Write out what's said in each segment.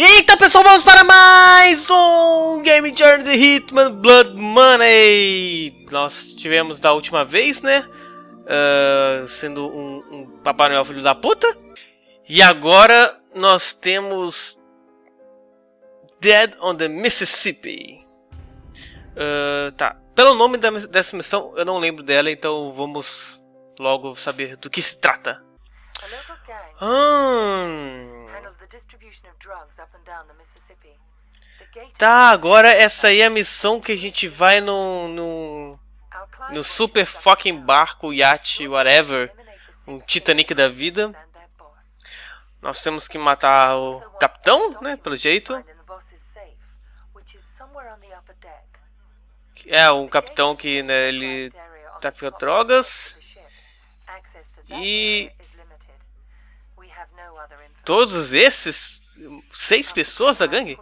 Então pessoal, vamos para mais um Game Journey de Hitman Blood Money Nós tivemos da última vez, né? Uh, sendo um, um Papai Noel filho da puta E agora nós temos Dead on the Mississippi uh, Tá, pelo nome da, dessa missão eu não lembro dela, então vamos logo saber do que se trata Hum... Tá, agora essa aí é a missão que a gente vai no, no, no super fucking barco, iate, whatever, um Titanic da vida. Nós temos que matar o capitão, né, pelo jeito. É, um capitão que né, ele trafica tá drogas. E todos esses seis pessoas da gangue?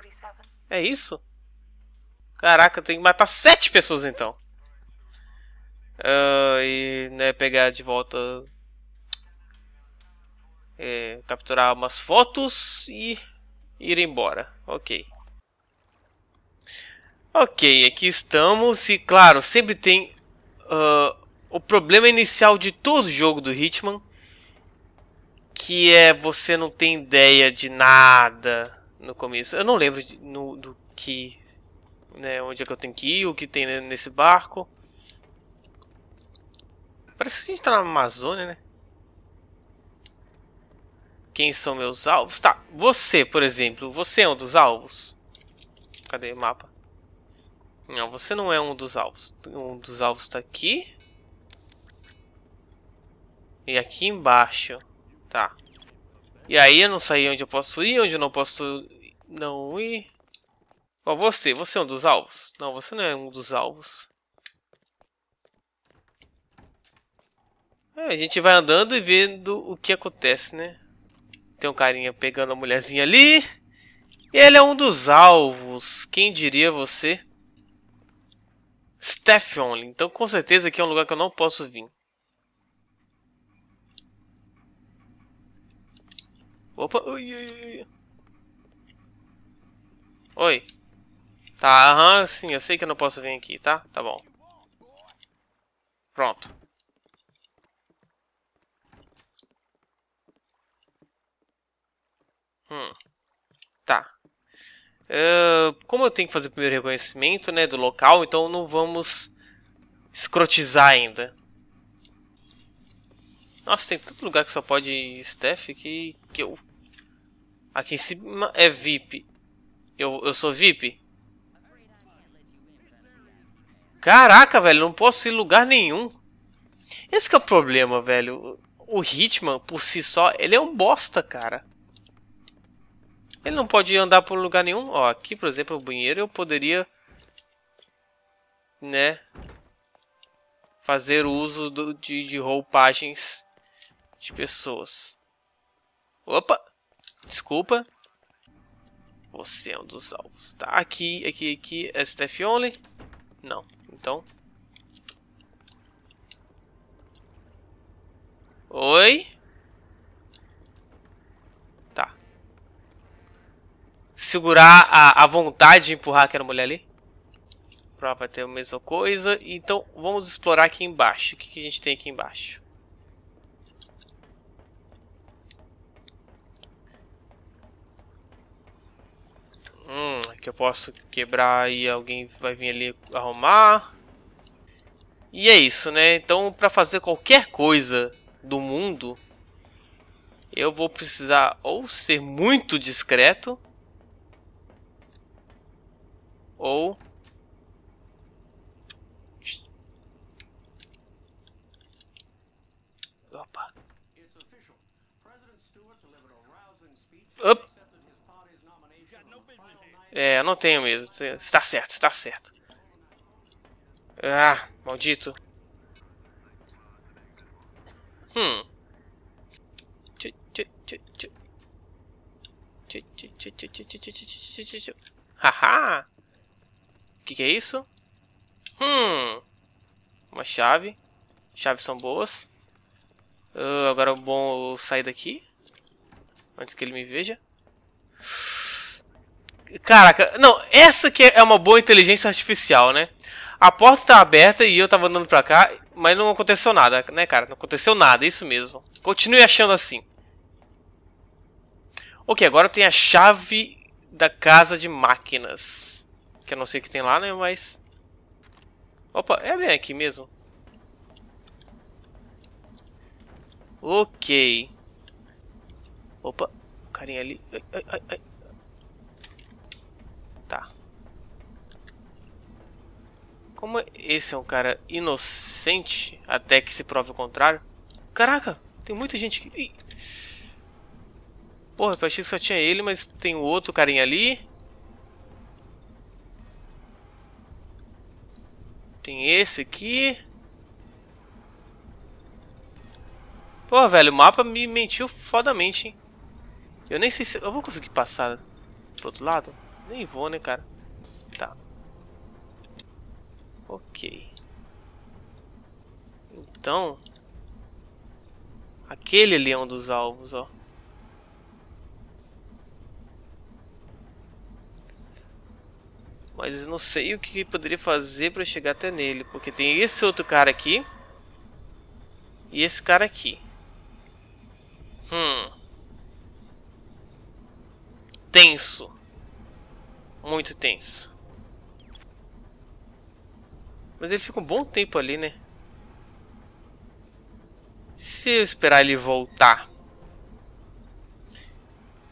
É isso? Caraca, tem que matar sete pessoas então. Uh, e né, pegar de volta. É, capturar umas fotos e ir embora. Ok. Ok, aqui estamos. E claro, sempre tem uh, o problema inicial de todo jogo do Hitman que é você não tem ideia de nada no começo. Eu não lembro de, no, do que, né, onde é que eu tenho que ir, o que tem nesse barco. Parece que a gente tá na Amazônia, né? Quem são meus alvos? Tá, você, por exemplo, você é um dos alvos. Cadê o mapa? Não, você não é um dos alvos. Um dos alvos tá aqui. E aqui embaixo. Tá. E aí eu não sei onde eu posso ir, onde eu não posso não ir. Bom, você, você é um dos alvos? Não, você não é um dos alvos. É, a gente vai andando e vendo o que acontece, né? Tem um carinha pegando a mulherzinha ali. E ele é um dos alvos. Quem diria você? Stefan. Então com certeza aqui é um lugar que eu não posso vir. Opa, ui, ui, Oi. Tá, aham, uhum, sim, eu sei que eu não posso vir aqui, tá? Tá bom. Pronto. Hum. Tá. Uh, como eu tenho que fazer o primeiro reconhecimento, né, do local, então não vamos escrotizar ainda. Nossa, tem tanto lugar que só pode Steph que, que eu... Aqui em cima é VIP. Eu, eu sou VIP? Caraca, velho, não posso ir em lugar nenhum. Esse é o problema, velho. O Hitman, por si só, ele é um bosta, cara. Ele não pode andar por lugar nenhum. Ó, aqui, por exemplo, o banheiro, eu poderia... Né? Fazer uso do, de, de roupagens de pessoas. Opa! Desculpa. Você é um dos alvos. Tá, aqui, aqui, aqui. STF only? Não. Então. Oi? Tá. Segurar a, a vontade de empurrar aquela mulher ali. Pra ter a mesma coisa. Então, vamos explorar aqui embaixo. O que, que a gente tem aqui embaixo? Hum, que eu posso quebrar e alguém vai vir ali arrumar. E é isso, né? Então, para fazer qualquer coisa do mundo, eu vou precisar ou ser muito discreto ou Opa. Up. É, eu não tenho mesmo. Está certo, está certo. Ah, maldito. Hum. Haha! O que, que é isso? Hum. Uma chave. Chaves são boas. Uh, agora é bom sair daqui. Antes que ele me veja. Caraca, não, essa que é uma boa inteligência artificial, né? A porta tá aberta e eu tava andando pra cá, mas não aconteceu nada, né, cara? Não aconteceu nada, é isso mesmo. Continue achando assim. Ok, agora eu tenho a chave da casa de máquinas. Que eu não sei o que tem lá, né, mas... Opa, é bem aqui mesmo. Ok. Opa, carinha ali. Ai, ai, ai. Como esse é um cara inocente, até que se prove o contrário. Caraca, tem muita gente aqui. Porra, eu achei que só tinha ele, mas tem o outro carinha ali. Tem esse aqui. Porra, velho, o mapa me mentiu fodamente, hein. Eu nem sei se... Eu vou conseguir passar pro outro lado? Nem vou, né, cara? Tá. Ok. Então... Aquele ali é um dos alvos, ó. Mas eu não sei o que poderia fazer para chegar até nele. Porque tem esse outro cara aqui. E esse cara aqui. Hum. Tenso. Muito tenso. Mas ele fica um bom tempo ali, né? Se eu esperar ele voltar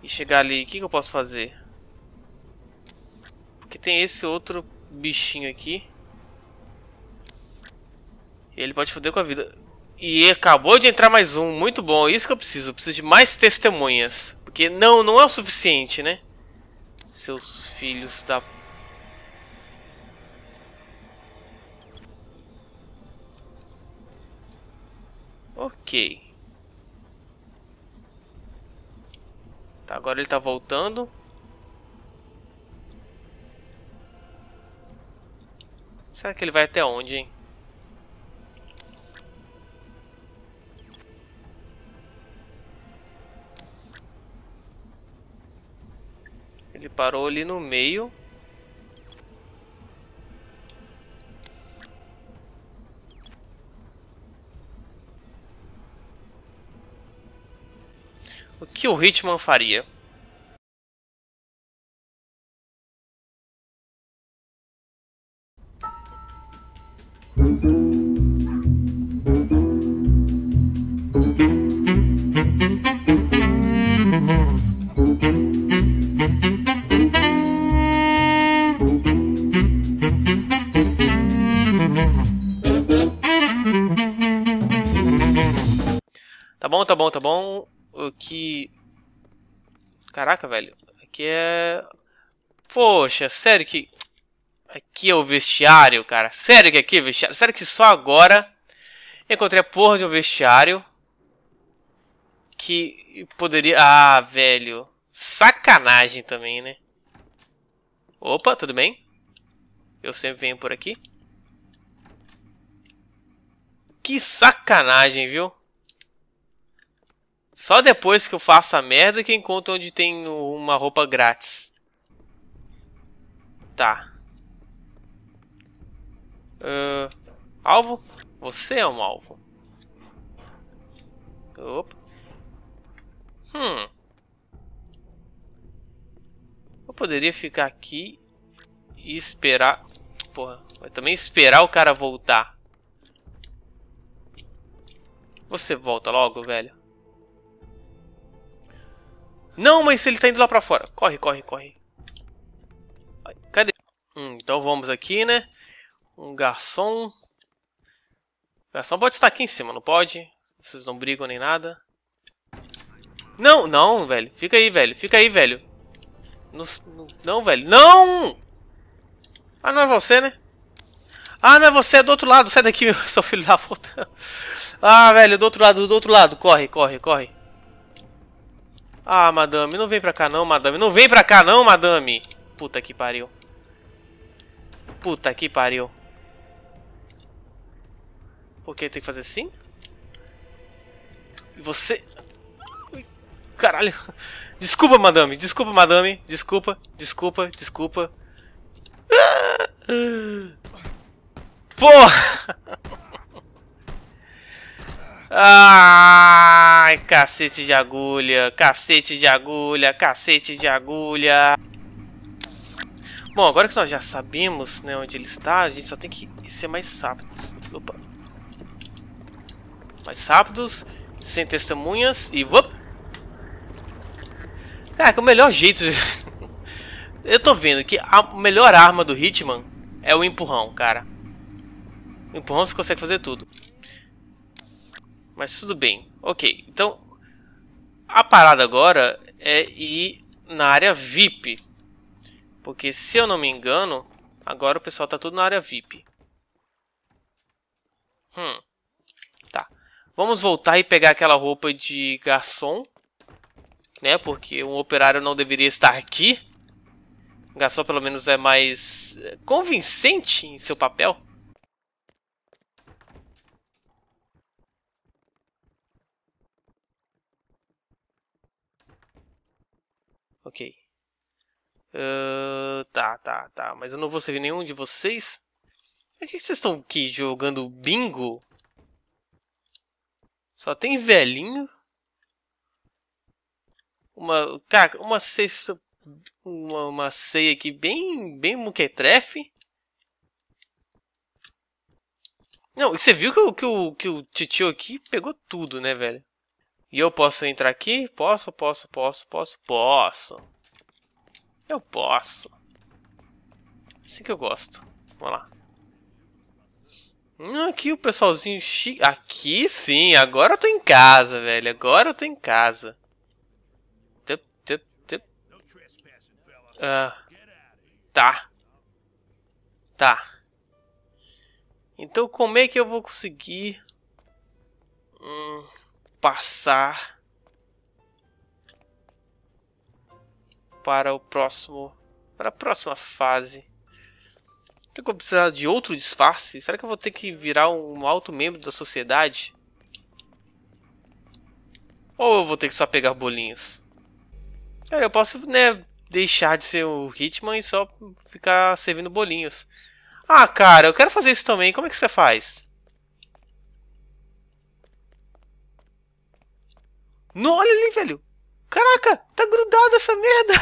e chegar ali, o que, que eu posso fazer? Porque tem esse outro bichinho aqui. Ele pode foder com a vida. E acabou de entrar mais um, muito bom. É isso que eu preciso. Eu preciso de mais testemunhas. Porque não, não é o suficiente, né? Seus filhos da Ok. Tá, agora ele tá voltando. Será que ele vai até onde, hein? Ele parou ali no meio. que o Hitman faria? Tá bom, tá bom, tá bom que. Caraca, velho. Aqui é. Poxa, sério que. Aqui é o vestiário, cara. Sério que aqui é vestiário? Sério que só agora encontrei a porra de um vestiário que poderia. Ah, velho. Sacanagem também, né? Opa, tudo bem? Eu sempre venho por aqui. Que sacanagem, viu? Só depois que eu faço a merda que encontro onde tem uma roupa grátis. Tá. Uh, alvo? Você é um alvo. Opa. Hum. Eu poderia ficar aqui e esperar... Porra, vai também esperar o cara voltar. Você volta logo, velho. Não, mas ele tá indo lá pra fora. Corre, corre, corre. Cadê? Hum, então vamos aqui, né? Um garçom. O é, garçom pode estar aqui em cima, não pode? Vocês não brigam nem nada. Não, não, velho. Fica aí, velho. Fica aí, velho. não, não velho. Não! Ah, não é você, né? Ah, não é você, é do outro lado. Sai daqui, seu filho da puta. Ah, velho, do outro lado, do outro lado. Corre, corre, corre. Ah, madame, não vem pra cá não, madame. Não vem pra cá não, madame. Puta que pariu. Puta que pariu. Por que tem que fazer assim? Você... Caralho. Desculpa, madame. Desculpa, madame. Desculpa, desculpa, desculpa. Porra! Ah! Ai, cacete de agulha, cacete de agulha, cacete de agulha. Bom, agora que nós já sabemos né, onde ele está, a gente só tem que ser mais rápidos. Opa. Mais rápidos, sem testemunhas e... Op! Cara, que o melhor jeito... Eu tô vendo que a melhor arma do Hitman é o empurrão, cara. O empurrão você consegue fazer tudo. Mas tudo bem. Ok, então a parada agora é ir na área VIP. Porque se eu não me engano, agora o pessoal tá tudo na área VIP. Hum. Tá. Vamos voltar e pegar aquela roupa de garçom. Né? Porque um operário não deveria estar aqui. O garçom pelo menos é mais é, convincente em seu papel. Ok. Uh, tá, tá, tá. Mas eu não vou servir nenhum de vocês? Por que, vocês estão aqui jogando bingo? Só tem velhinho. Uma, cara, uma cesta, uma, uma ceia aqui bem, bem muquetrefe. Não, e você viu que o, que o, que o titio aqui pegou tudo, né, velho? E eu posso entrar aqui? Posso, posso, posso, posso, posso. Eu posso. É assim que eu gosto. Vamos lá. Hum, aqui o pessoalzinho chique. Aqui sim, agora eu tô em casa, velho. Agora eu tô em casa. Tup, tup, tup. Ah, tá. Tá. Então como é que eu vou conseguir... Hum passar para o próximo para a próxima fase. que eu vou precisar de outro disfarce? Será que eu vou ter que virar um alto membro da sociedade? Ou eu vou ter que só pegar bolinhos? Cara, é, eu posso, né, deixar de ser o Hitman e só ficar servindo bolinhos. Ah, cara, eu quero fazer isso também. Como é que você faz? Não, olha ali, velho. Caraca, tá grudada essa merda.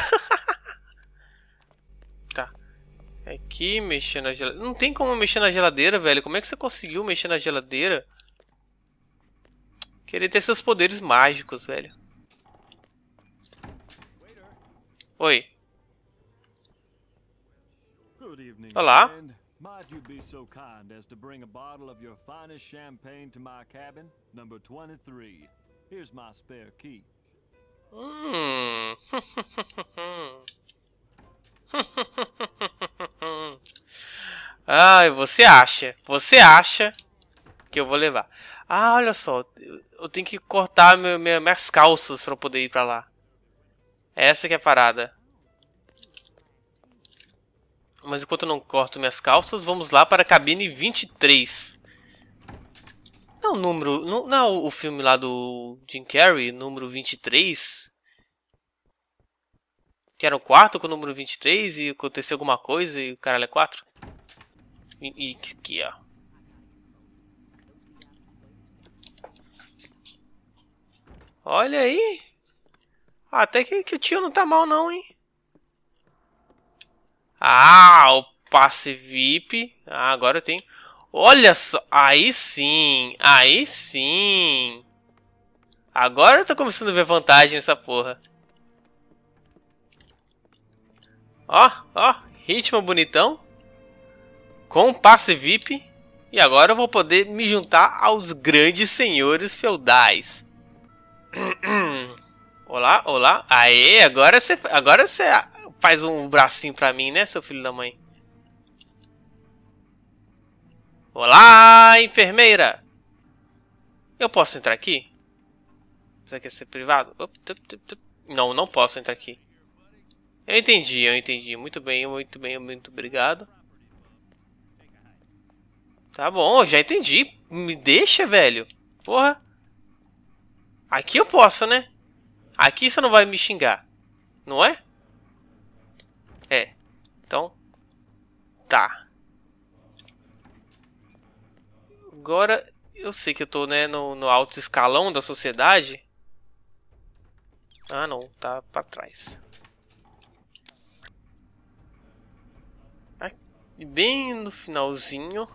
tá. É que mexer na geladeira. Não tem como mexer na geladeira, velho. Como é que você conseguiu mexer na geladeira? Queria ter seus poderes mágicos, velho. Oi. Olá. Might you be so kind as to bring a bottle of your finest champagne to my cabin, number 23? Here's my spare key. Hum. Ai, você acha? Você acha que eu vou levar? Ah, olha só, eu tenho que cortar meu, minha, minhas calças para poder ir para lá. Essa que é a parada. Mas enquanto eu não corto minhas calças, vamos lá para a cabine 23 o número. Não, não é o filme lá do Jim Carrey, número 23? Que era o quarto com o número 23 e aconteceu alguma coisa e o caralho é 4? E, e que, ó é? Olha aí! Até que, que o tio não tá mal não, hein? Ah, o passe VIP. Ah, agora eu tenho. Olha só, aí sim, aí sim. Agora eu tô começando a ver vantagem nessa porra. Ó, ó, ritmo bonitão. Com passe VIP. E agora eu vou poder me juntar aos grandes senhores feudais. olá, olá. Aê, agora você agora você faz um bracinho pra mim, né, seu filho da mãe? Olá, enfermeira! Eu posso entrar aqui? Será que é ser privado? Não, não posso entrar aqui. Eu entendi, eu entendi. Muito bem, muito bem, muito obrigado. Tá bom, já entendi. Me deixa, velho. Porra. Aqui eu posso, né? Aqui você não vai me xingar. Não é? É. Então. Tá. Agora, eu sei que eu tô, né, no, no alto escalão da sociedade. Ah, não. Tá pra trás. Aqui, bem no finalzinho.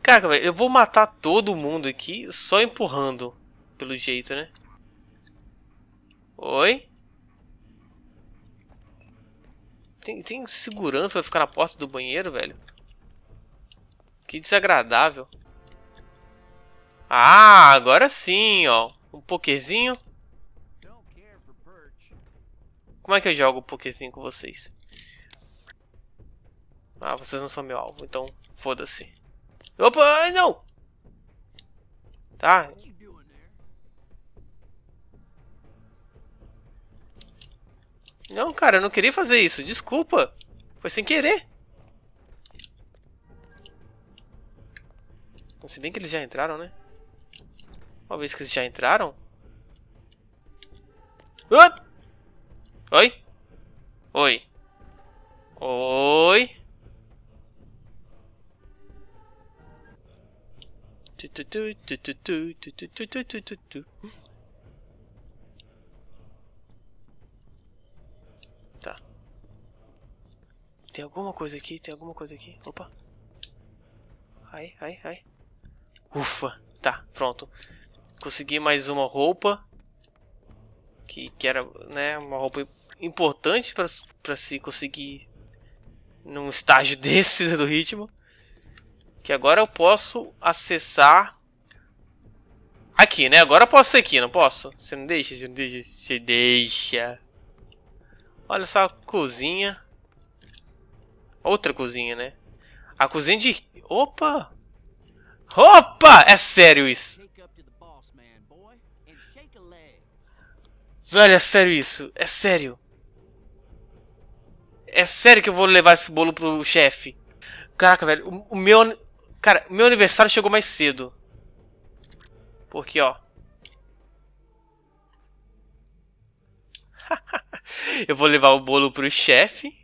Caraca, velho. Eu vou matar todo mundo aqui só empurrando. Pelo jeito, né? Oi? Tem, tem segurança pra ficar na porta do banheiro, velho? Que desagradável. Ah, agora sim, ó. Um pokezinho. Como é que eu jogo o um pokezinho com vocês? Ah, vocês não são meu alvo, então foda-se. Opa, não! Tá? Não, cara, eu não queria fazer isso. Desculpa. Foi sem querer. Se bem que eles já entraram, né? Uma vez que eles já entraram. Uh! Oi? Oi. Oi. Tá. Tem alguma coisa aqui? Tem alguma coisa aqui? Opa. Ai, ai, ai. Ufa. Tá, pronto. Consegui mais uma roupa. Que, que era né, uma roupa importante para se conseguir num estágio desse do ritmo. Que agora eu posso acessar aqui, né? Agora eu posso ser aqui, não posso? Você não deixa, você não deixa, você deixa. Olha só a cozinha. Outra cozinha, né? A cozinha de... Opa! Opa! É sério isso! Velho, é sério isso. É sério. É sério que eu vou levar esse bolo pro chefe. Caraca, velho. O, o meu... Cara, meu aniversário chegou mais cedo. Porque, ó. eu vou levar o bolo pro chefe.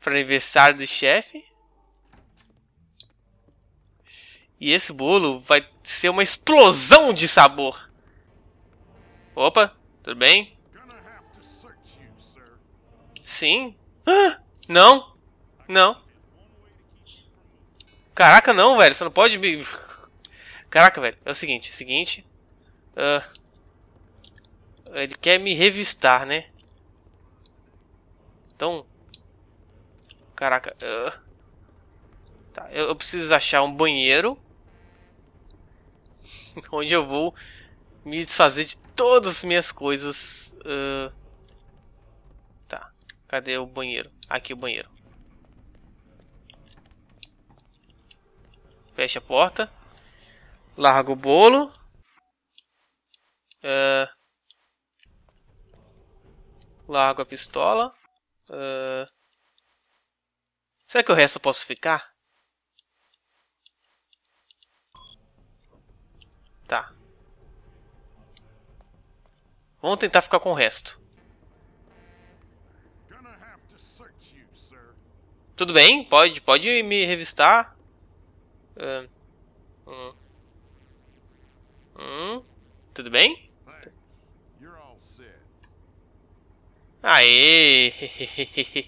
Pro aniversário do chefe. E esse bolo vai ser uma explosão de sabor. Opa, tudo bem? Sim. Ah, não. Não. Caraca, não, velho. Você não pode... Caraca, velho. É o seguinte, é o seguinte. Uh, ele quer me revistar, né? Então... Caraca. Uh, tá, eu, eu preciso achar um banheiro. onde eu vou me desfazer de todas as minhas coisas. Uh... Tá. Cadê o banheiro? Aqui o banheiro. Fecha a porta. Larga o bolo. Uh... Largo a pistola. Uh... Será que o resto eu posso ficar? Tá. Vamos tentar ficar com o resto. Tudo bem, pode, pode me revistar. Hum. Hum. Tudo bem? Aê!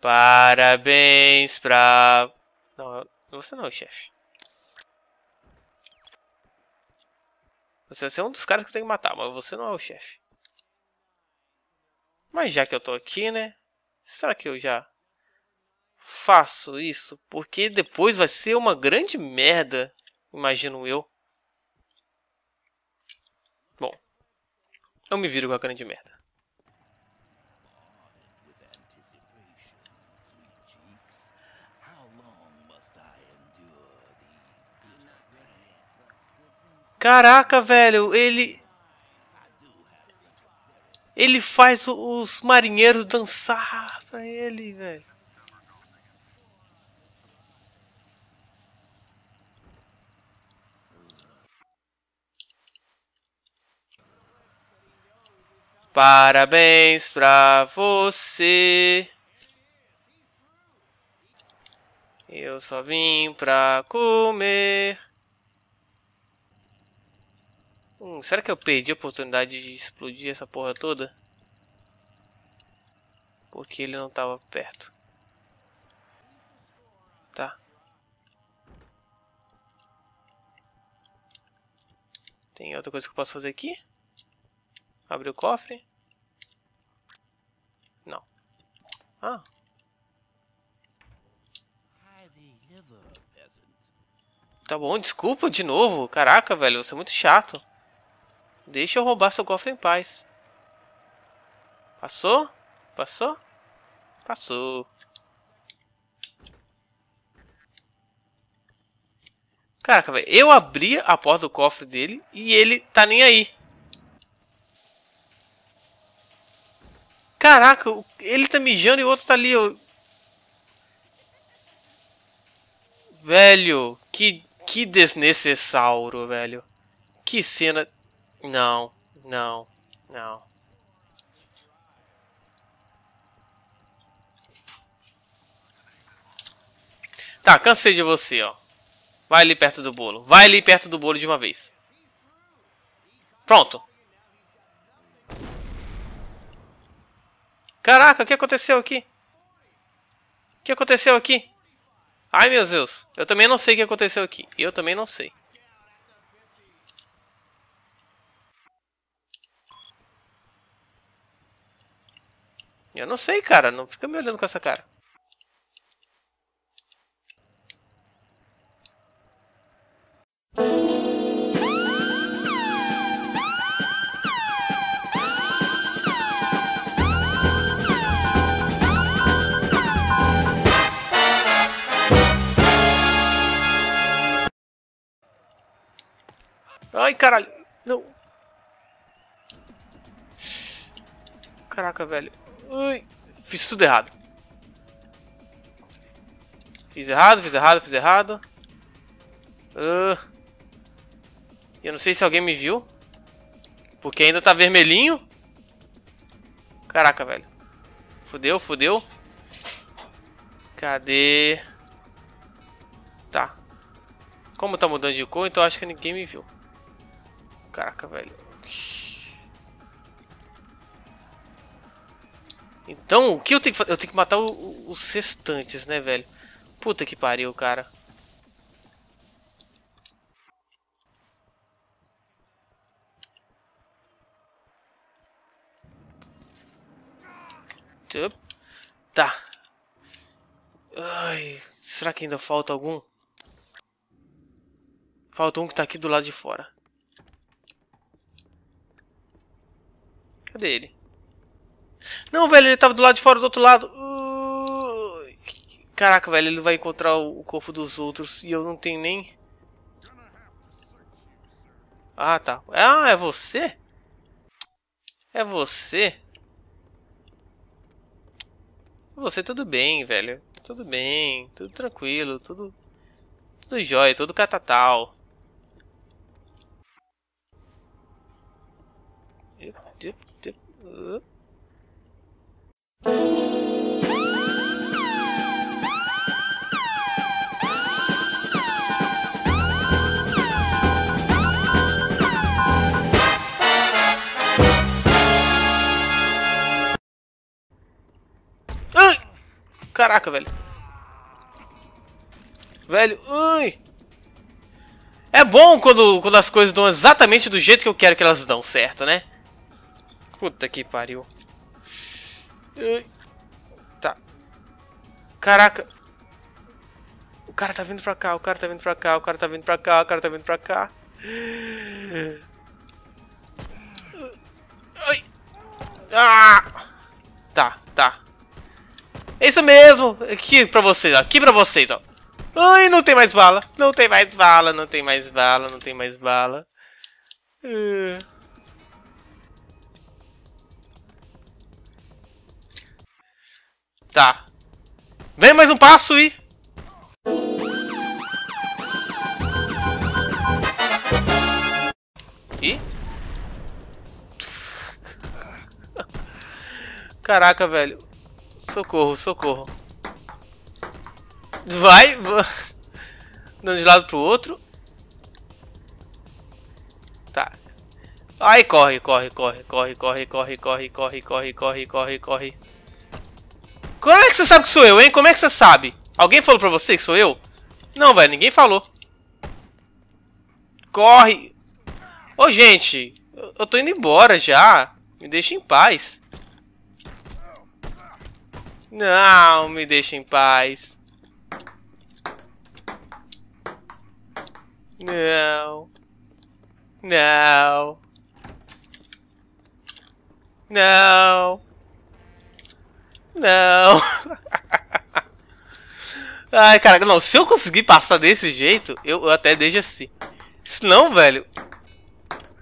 Parabéns pra... Não, você não, chefe. Você é um dos caras que tem que matar, mas você não é o chefe. Mas já que eu tô aqui, né? Será que eu já faço isso? Porque depois vai ser uma grande merda, imagino eu. Bom, eu me viro com a grande merda. Caraca, velho, ele. Ele faz os marinheiros dançar pra ele, velho. Parabéns pra você. Eu só vim pra comer. Hum, será que eu perdi a oportunidade de explodir essa porra toda? Porque ele não tava perto. Tá. Tem outra coisa que eu posso fazer aqui? Abrir o cofre? Não. Ah. Tá bom, desculpa de novo. Caraca, velho, você é muito chato. Deixa eu roubar seu cofre em paz. Passou? Passou? Passou. Caraca, velho. Eu abri a porta do cofre dele e ele tá nem aí. Caraca, ele tá mijando e o outro tá ali. Velho, que, que desnecessauro, velho. Que cena não, não, não. Tá, cansei de você, ó. Vai ali perto do bolo. Vai ali perto do bolo de uma vez. Pronto. Caraca, o que aconteceu aqui? O que aconteceu aqui? Ai, meu Deus. Eu também não sei o que aconteceu aqui. Eu também não sei. Eu não sei, cara. Não fica me olhando com essa cara. Ai, caralho. Não. Caraca, velho. Ui, fiz tudo errado. Fiz errado, fiz errado, fiz errado. Uh, eu não sei se alguém me viu. Porque ainda tá vermelhinho. Caraca, velho. Fudeu, fudeu. Cadê? Tá. Como tá mudando de cor, então acho que ninguém me viu. Caraca, velho. Então, o que eu tenho que fazer? Eu tenho que matar os restantes, né, velho? Puta que pariu, cara. Tá. Ai, será que ainda falta algum? Falta um que tá aqui do lado de fora. Cadê ele? Não, velho, ele tava do lado de fora, do outro lado. Caraca, velho, ele vai encontrar o corpo dos outros e eu não tenho nem... Ah, tá. Ah, é você? É você? Você, tudo bem, velho. Tudo bem, tudo tranquilo, tudo... Tudo jóia, tudo catatal. Dip, dip, dip. Caraca, velho. Velho, ai. É bom quando, quando as coisas dão exatamente do jeito que eu quero que elas dão, certo, né? Puta que pariu. Tá. Caraca. O cara tá vindo pra cá, o cara tá vindo pra cá, o cara tá vindo pra cá, o cara tá vindo pra cá. Ai. Ah! Tá, tá. É isso mesmo! Aqui pra vocês, ó. Aqui pra vocês, ó. Ai, não tem mais bala. Não tem mais bala, não tem mais bala, não tem mais bala. Uh. Tá. Vem mais um passo e... E? Caraca, velho. Socorro, socorro. Vai. Dando de lado pro outro. Tá. Ai, corre, corre, corre, corre, corre, corre, corre, corre, corre, corre, corre, corre. Como é que você sabe que sou eu, hein? Como é que você sabe? Alguém falou pra você que sou eu? Não, velho, ninguém falou. Corre! Ô, gente, eu tô indo embora já. Me deixa em paz. Não, me deixa em paz. Não. Não. Não. Não. Ai, caraca, não. Se eu conseguir passar desse jeito, eu, eu até deixo assim. Se não, velho.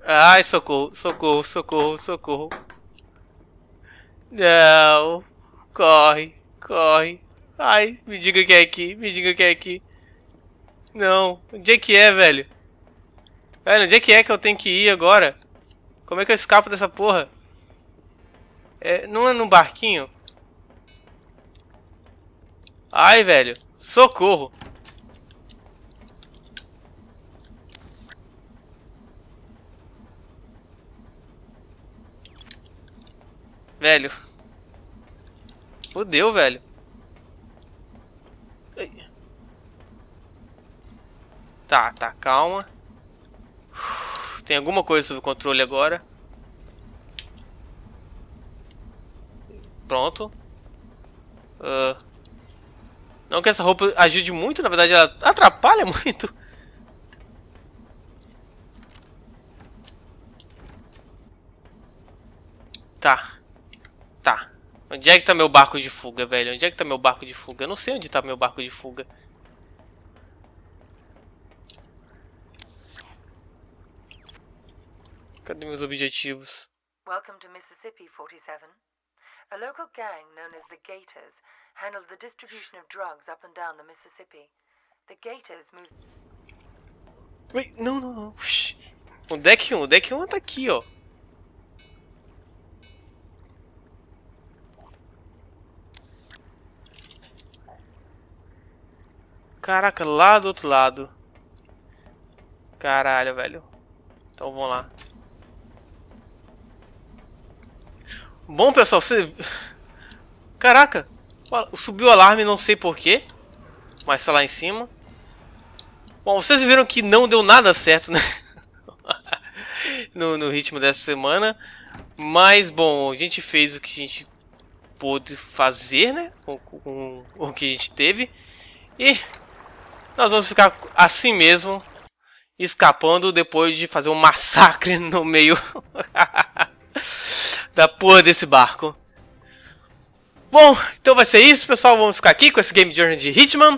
Ai, socorro, socorro, socorro, socorro. Não. Corre, corre. Ai, me diga que é aqui, me diga que é aqui. Não. Onde é que é, velho? Velho, onde é que é que eu tenho que ir agora? Como é que eu escapo dessa porra? É, não é no barquinho? Ai, velho. Socorro. Velho. Fudeu, velho. Tá, tá, calma. Tem alguma coisa sob controle agora. Pronto. Uh, não que essa roupa ajude muito, na verdade ela atrapalha muito. Tá. Tá. Onde é que tá meu barco de fuga, velho? Onde é que tá meu barco de fuga? Eu não sei onde tá meu barco de fuga. Cadê meus objetivos? Welcome to Mississippi 47. A local gang known as the Gators handled the distribution of drugs up and down the Mississippi. The Gators moved. Wait, não, não, não. O deck 1, o deck 1 tá aqui, ó. Caraca, lá do outro lado. Caralho, velho. Então vamos lá. Bom, pessoal, você... Caraca! Subiu o alarme, não sei porquê. Mas tá lá em cima. Bom, vocês viram que não deu nada certo, né? no, no ritmo dessa semana. Mas, bom, a gente fez o que a gente pôde fazer, né? Com, com, com o que a gente teve. E nós vamos ficar assim mesmo. Escapando depois de fazer um massacre no meio... da porra desse barco. Bom, então vai ser isso, pessoal. Vamos ficar aqui com esse Game Journey de Hitman.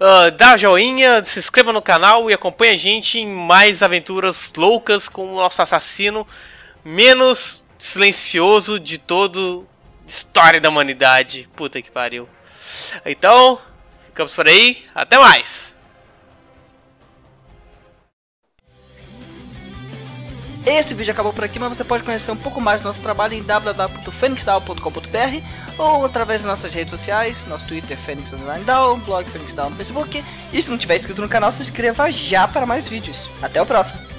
Uh, dá joinha, se inscreva no canal e acompanhe a gente em mais aventuras loucas com o nosso assassino menos silencioso de toda história da humanidade. Puta que pariu. Então, ficamos por aí. Até mais! Esse vídeo acabou por aqui, mas você pode conhecer um pouco mais do nosso trabalho em www.fenixdown.com.br ou através das nossas redes sociais, nosso Twitter Fênix blog Fênix no Facebook. E se não tiver inscrito no canal, se inscreva já para mais vídeos. Até o próximo!